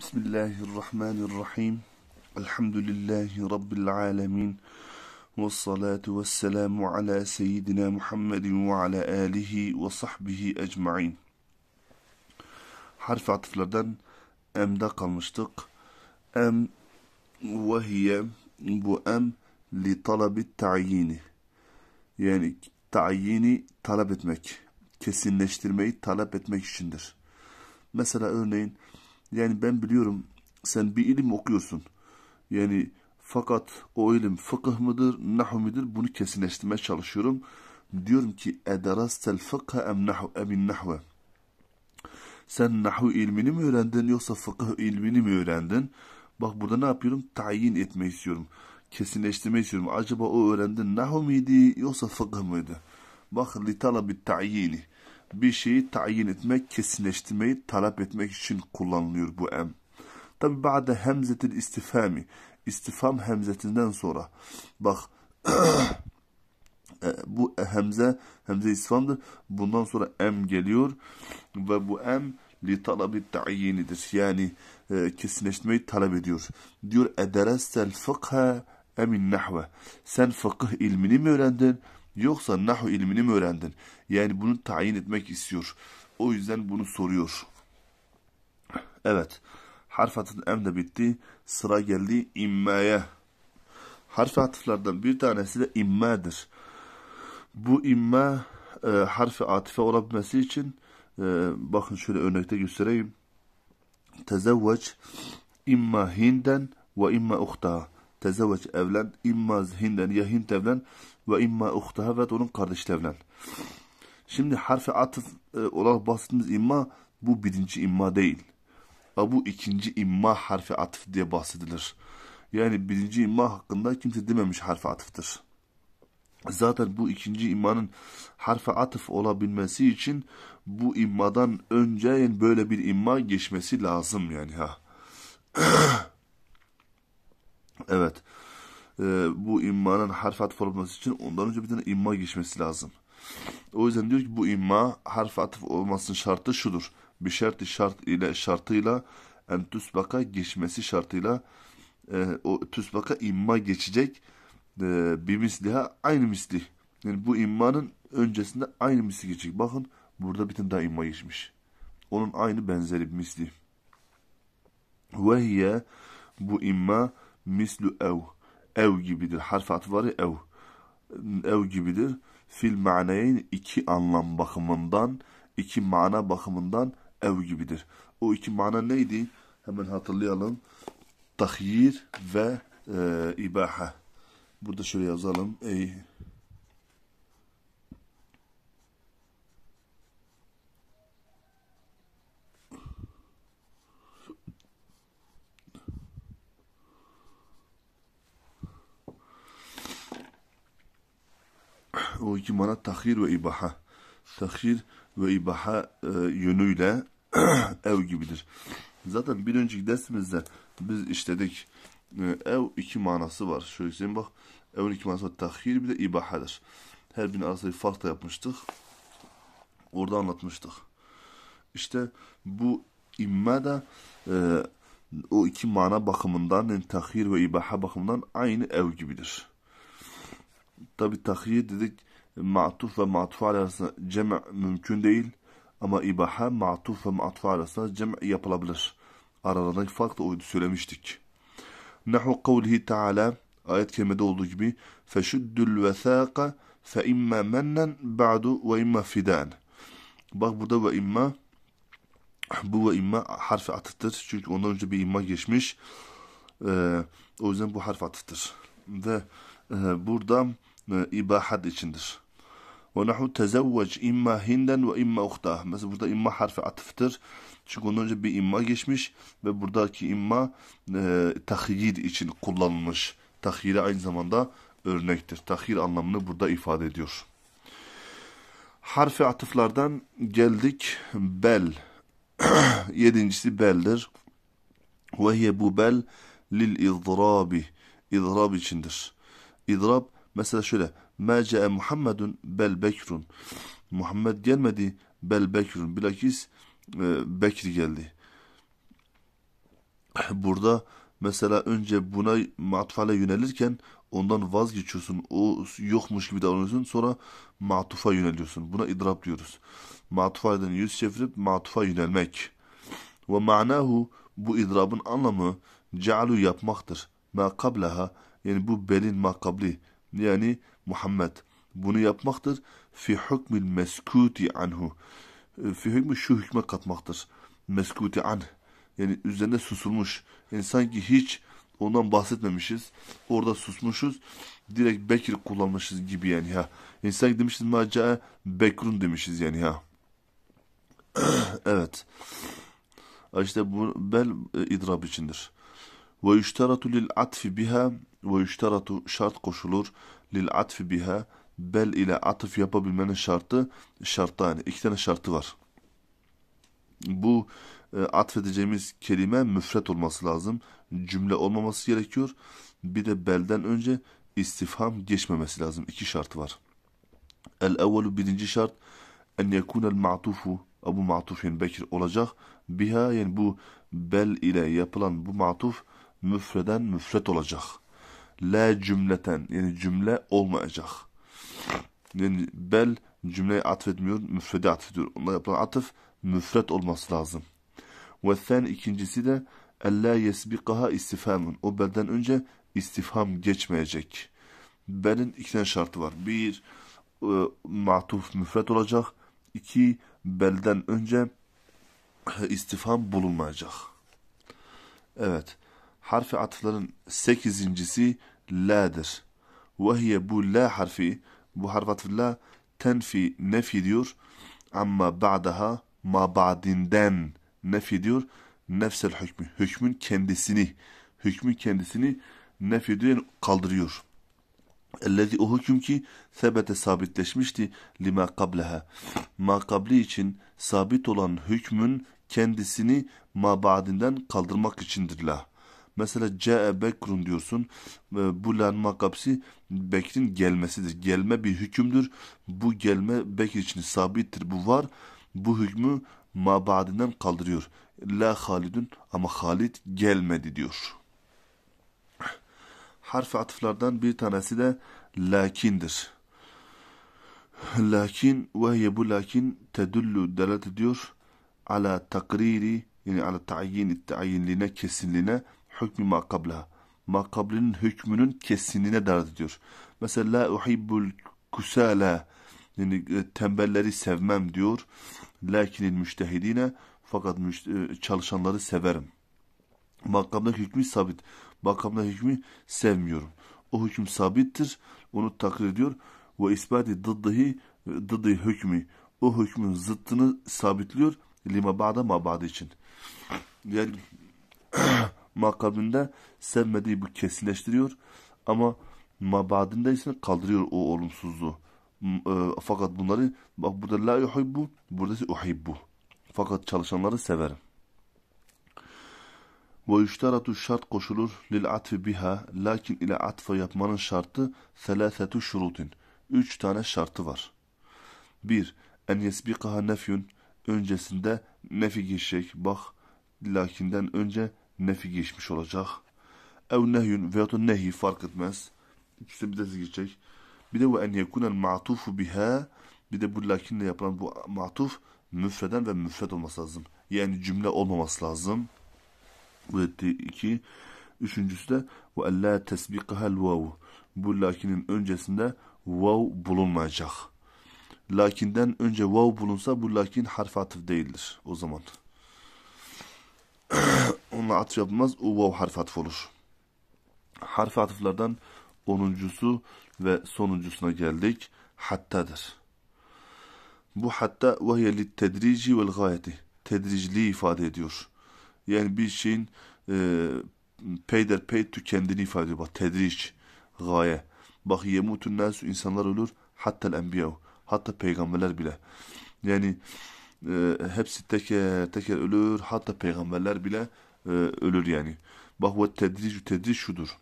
Bismillahirrahmanirrahim. Elhamdülillahi Rabbil alemin. Ve salatu ve selamu ala seyyidina Muhammedin ve ala alihi ve sahbihi ecma'in. Harf atıflardan emde kalmıştık. Em ve hiye bu em li talabit ta'yini. Yani ta'yini talep etmek, kesinleştirmeyi talep etmek içindir. Mesela örneğin yani ben biliyorum sen bir ilim okuyorsun. Yani fakat o ilim fıkıh mıdır, nahu midir bunu kesinleştirmeye çalışıyorum. Diyorum ki ederastel fıkha em nahu emin nahve. Sen nahu ilmini mi öğrendin yoksa fıkıh ilmini mi öğrendin? Bak burada ne yapıyorum? Tayin etme istiyorum. Kesinleştirmeyi istiyorum. Acaba o öğrendin nahu miydi yoksa fıkıh mıydı? Bak li talabi ta'yini bir şeyi tayin etmek, kesinleştirmeyi talep etmek için kullanılıyor bu em. Tabi ba'de hemzetin istifami. İstifam hemzetinden sonra. Bak e, bu hemze, hemze istifamdır. Bundan sonra em geliyor. Ve bu em li talabi ta'yinidir. Yani e, kesinleştirmeyi talep ediyor. Diyor ederestel fıkha emin nahve. Sen fıkıh ilmini mi öğrendin? Yoksa nahu ilmini mi öğrendin? Yani bunu tayin etmek istiyor. O yüzden bunu soruyor. Evet. Harf atıfın em de bitti. Sıra geldi immaya. Harf atıflardan bir tanesi de immadır. Bu imma e, harfi atife olabilmesi için e, bakın şöyle örnekte göstereyim. Tezevveç imma hinden ve imma uhtaha tezevveç evlen, imma zihinden ya hint evlen ve imma uhtaha ve onun kardeşi evlen. Şimdi harfi atıf e, olarak bahsettiğimiz imma bu birinci imma değil. Ama bu ikinci imma harfi atıf diye bahsedilir. Yani birinci imma hakkında kimse dememiş harfi atıftır. Zaten bu ikinci imanın harfe atıf olabilmesi için bu immadan önce yani böyle bir imma geçmesi lazım yani ha. Evet. Ee, bu immanın harfat olması için ondan önce bir tane imma geçmesi lazım. O yüzden diyor ki bu imma harf atıf olmasının şartı şudur. Bir şartı şart ile şartıyla en tüsbaka geçmesi şartıyla e, o tüsbaka imma geçecek e, bir misliha aynı misli. Yani bu immanın öncesinde aynı misli geçecek. Bakın burada bir tane daha imma geçmiş. Onun aynı benzeri bir misli. Ve hiye bu imma mislu ev. Ev gibidir. Harf atı ev. Ev gibidir. Fil maneyin iki anlam bakımından, iki mana bakımından ev gibidir. O iki mana neydi? Hemen hatırlayalım. Tahyir ve e, ibaha. Burada şöyle yazalım. Ey o iki mana tahir ve ibaha. Tahir ve ibaha e, yönüyle ev gibidir. Zaten bir önceki dersimizde biz işledik. E, ev iki manası var. Şöyle söyleyeyim bak. ev iki manası var. Tahir bir de ibahadır. Her birinin arasında bir fark da yapmıştık. Orada anlatmıştık. İşte bu imme de e, o iki mana bakımından yani tahir ve ibaha bakımından aynı ev gibidir. Tabi tahir dedik matuf ve matuf arasında cem' mümkün değil. Ama ibaha matuf ve matuf arasında cem' yapılabilir. Aralarındaki fark da oydu söylemiştik. Nahu kavlihi ta'ala ayet kelimede olduğu gibi feşüddül vesâka fe imma mennen ba'du ve imma fidan. Bak burada ve imma bu ve imma harfi atıftır. Çünkü ondan önce bir imma geçmiş. Ee, o yüzden bu harf atıftır. Ve e, burada e, ibahat içindir. Ve nahu tezevvec imma hinden ve imma uhtah. Mesela burada imma harfi atıftır. Çünkü ondan önce bir imma geçmiş ve buradaki imma e, tahyid için kullanılmış. Tahyire aynı zamanda örnektir. Tahir anlamını burada ifade ediyor. Harfi atıflardan geldik bel. Yedincisi beldir. Ve bu bel lil idrabi. İdrab içindir. İdrab Mesela şöyle. Mece Muhammedun bel Bekrun. Muhammed gelmedi bel Bekrun. Bilakis e, Bekir geldi. Burada mesela önce buna matfale yönelirken ondan vazgeçiyorsun. O yokmuş gibi davranıyorsun. Sonra matufa yöneliyorsun. Buna idrap diyoruz. Matufa'dan yüz çevirip matufa yönelmek. Ve manahu bu idrabın anlamı cealu yapmaktır. Ma kablaha yani bu belin makabli yani Muhammed bunu yapmaktır. Fi hükmül meskuti anhu. Ee, fi hükmü şu hükme katmaktır. Meskuti an. Yani üzerinde susulmuş. Yani sanki hiç ondan bahsetmemişiz. Orada susmuşuz. Direkt Bekir kullanmışız gibi yani ha. Yani demişiz macae Bekrun demişiz yani ha. evet. İşte bu bel e, idrab içindir. Ve yüşteratu lil atfi biha ve yüşteratu şart koşulur lil atfi biha bel ile atıf yapabilmenin şartı şartta yani iki tane şartı var. Bu e, atfedeceğimiz kelime müfret olması lazım. Cümle olmaması gerekiyor. Bir de belden önce istifham geçmemesi lazım. İki şart var. El evvelu birinci şart en yekunel ma'tufu Abu Matuf'in Bekir olacak. Biha yani bu bel ile yapılan bu matuf müfreden müfret olacak la cümleten yani cümle olmayacak. Yani bel cümleye atfetmiyor, müfrede atfediyor. Onda yapılan atıf müfret olması lazım. Ve sen ikincisi de ella yesbikaha istifamın. O belden önce istifam geçmeyecek. Belin iki tane şartı var. Bir, e, matuf müfret olacak. İki, belden önce istifam bulunmayacak. Evet. Harfi atıfların sekizincisi la'dır. Vehiye bu la harfi, bu harf la tenfi nef ediyor. Ama ba'daha ma ba'dinden nef ediyor. Nefsel hükmü, hükmün kendisini, hükmün kendisini nef ediyor, kaldırıyor. Ellezi o hüküm ki sebete sabitleşmişti lima kableha. Ma kabli için sabit olan hükmün kendisini ma ba'dinden kaldırmak içindir la. Mesela Ce'e Bekrun diyorsun. E, bu len makapsi Bekir'in gelmesidir. Gelme bir hükümdür. Bu gelme Bekir için sabittir. Bu var. Bu hükmü mabadinden kaldırıyor. La Halidun ama Halid gelmedi diyor. Harf atıflardan bir tanesi de lakindir. Lakin ve bu lakin tedullu delet ediyor ala takriri yani ala tayin tayinliğine kesinliğine hükmü makabla. Makablinin hükmünün kesinliğine davet diyor. Mesela la uhibbul kusala yani e, tembelleri sevmem diyor. lakin müştehidine fakat e, çalışanları severim. Makamda hükmü sabit. Makamda hükmü sevmiyorum. O hüküm sabittir. Onu takdir ediyor. Ve ispati dıddıhi dıddı hükmü. O hükmün zıttını sabitliyor. Lima ba'da ma ba'da için. Yani makabinde sevmediği bu kesinleştiriyor ama mabadinde ise kaldırıyor o olumsuzluğu. E, fakat bunları bak burada la yuhibbu burada ise uhibbu. Fakat çalışanları severim. Ve yüşteratu şart koşulur lil atfi biha lakin ile atfa yapmanın şartı selasetu şurutin. Üç tane şartı var. Bir, en yesbikaha nefyun öncesinde nefi geçecek. Bak lakinden önce nefi geçmiş olacak. Ev nehyün veyahut nehi fark etmez. İkisi bir de geçecek. Bir de ve en yekunel ma'tufu biha bir de bu lakinle yapılan bu ma'tuf müfreden ve müfred olması lazım. Yani cümle olmaması lazım. Bu etti iki. Üçüncüsü de ve ellâ tesbikahel vav. Bu lakinin öncesinde vav bulunmayacak. Lakinden önce vav bulunsa bu lakin harf atıf değildir o zaman. onunla atıf yapılmaz. Uvav harf atıf olur. Harf atıflardan onuncusu ve sonuncusuna geldik. Hattadır. Bu hatta vahiyeli tedrici vel gayeti. Tedriciliği ifade ediyor. Yani bir şeyin e, peyderpey kendini ifade ediyor. Bak tedric, gaye. Bak yemutun nasu insanlar ölür. Hatta enbiyav. Hatta peygamberler bile. Yani e, hepsi teker teker ölür. Hatta peygamberler bile e, ölür yani. Bak ve tedric tedric şudur.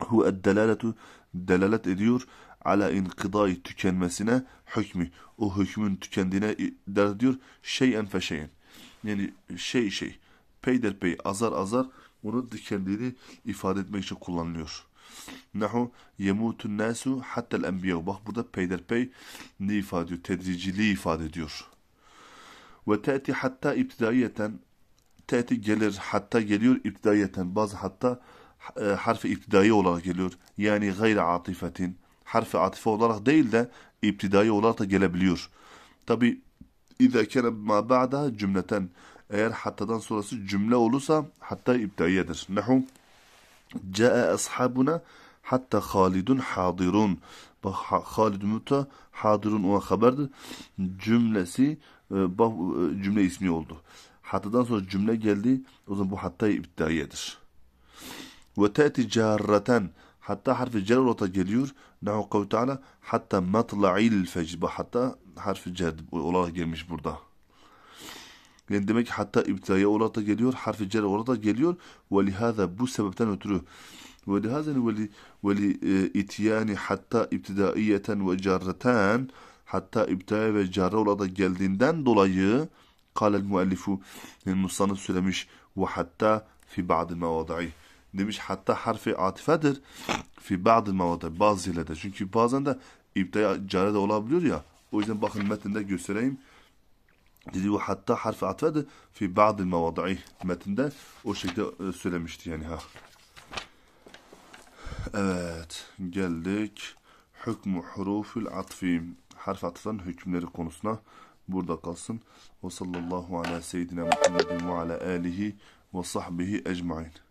Hu delaletu delalet ediyor ala inkıdayı tükenmesine hükmü. O hükmün tükendiğine der diyor şeyen fe şeyen. Yani şey şey peyderpey azar azar onu tükendiğini ifade etmek için kullanılıyor. Nahu yemutun nasu hatta el enbiya. Bak burada peyderpey ne ifade ediyor? Tedriciliği ifade ediyor. Ve te'ti hatta iptidaiyeten te'ti gelir hatta geliyor iptidaiyeten bazı hatta e, harfi iptidai olarak geliyor. Yani gayri atifetin harfi atife olarak değil de iptidai olarak da gelebiliyor. Tabi اِذَا كَنَ مَا بَعْدَهَا cümleten eğer hattadan sonrası cümle olursa hatta iptaiyedir. Nehu Câe ashabuna hatta halidun hadirun. Bak halidun muta hadirun o haberdir. Cümlesi e, e, cümle ismi oldu. Hatadan sonra cümle geldi. O zaman bu hatta iptaiyedir. Ve te'ti carraten hatta harfi cer orta geliyor. Nehu kavli teala hatta matla'il fecr. Hatta harfi cer olarak gelmiş burada. Yani demek ki hatta iptidaiye olarak da geliyor, harfi cer olarak da geliyor. Ve lihaza bu sebepten ötürü. Ve lihazen ve li, ve li e, itiyani hatta iptidaiyeten ve carreten hatta İbtidaya ve Carrola'da geldiğinden dolayı kalel müellifu musanıf söylemiş ve hatta fi ba'd mevada'i demiş hatta harfi atifedir fi ba'd mevada'i bazı yerlerde çünkü bazen de İbtidaya carre de olabiliyor ya o yüzden bakın metinde göstereyim dedi ve hatta harfi atfedir fi ba'd mevada'i metinde o şekilde e, söylemişti yani ha. Evet geldik hükmü huruful atfim harf atılan hükümleri konusuna burada kalsın. Ve sallallahu ala seyyidina Muhammedin ve ala alihi ve sahbihi ecmain.